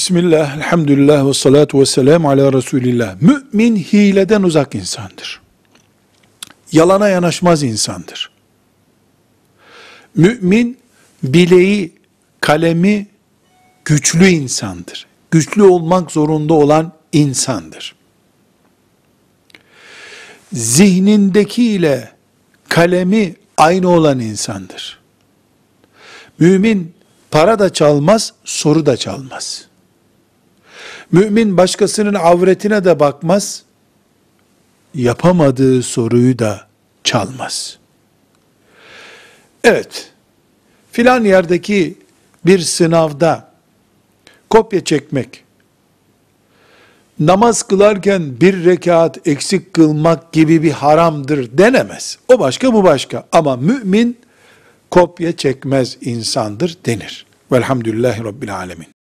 Bismillah, elhamdülillah ve salatu ve selamu ala Resulillah. Mümin hileden uzak insandır. Yalana yanaşmaz insandır. Mümin bileği, kalemi güçlü insandır. Güçlü olmak zorunda olan insandır. Zihnindeki ile kalemi aynı olan insandır. Mümin para da çalmaz, soru da çalmaz.'' Mümin başkasının avretine de bakmaz, yapamadığı soruyu da çalmaz. Evet, filan yerdeki bir sınavda kopya çekmek, namaz kılarken bir rekat eksik kılmak gibi bir haramdır denemez. O başka bu başka ama mümin kopya çekmez insandır denir. Velhamdülillahi Rabbil Alemin.